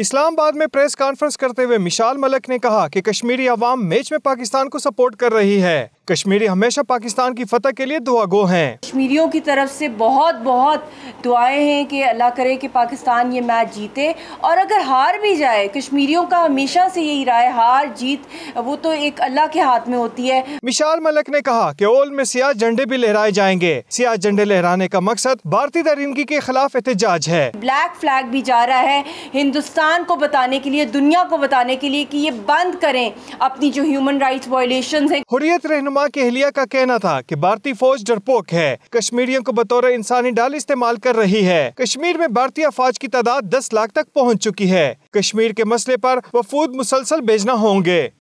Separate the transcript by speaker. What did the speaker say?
Speaker 1: इस्लामाबाद में press conference करते हुए मिशाल मलक ने कहा कि कश्मीरी अवाम मैच में पाकिस्तान को सपोर्ट कर रही है कश्मीरी हमेशा पाकिस्तान की फतह के लिए गो हैं
Speaker 2: कश्मीरियों की तरफ से बहुत बहुत दुआएं हैं कि अल्लाह करे कि पाकिस्तान ये मैच जीते और अगर हार भी जाए कश्मीरियों का हमेशा से यही राय हार जीत वो तो एक अल्लाह के हाथ में होती है
Speaker 1: मिशाल मलक ने कहा कि ओल में सियाह झंडे भी लहराए जाएंगे सियाह झंडे लहराने का मकसद भारतीय दरिंदगी के खिलाफ एहतजाज है
Speaker 2: ब्लैक फ्लैग भी जा रहा है हिंदुस्तान को बताने के लिए दुनिया को बताने के लिए की ये बंद करें अपनी जो ह्यूमन राइट वायोलेशन है
Speaker 1: हुरियत रहनुमा केहलिया का कहना था कि भारतीय फौज डरपोक है कश्मीरियों को बतौर इंसानी डाल इस्तेमाल कर रही है कश्मीर में भारतीय फौज की तादाद दस लाख तक पहुँच चुकी है कश्मीर के मसले आरोप वफूद मुसलसल भेजना होंगे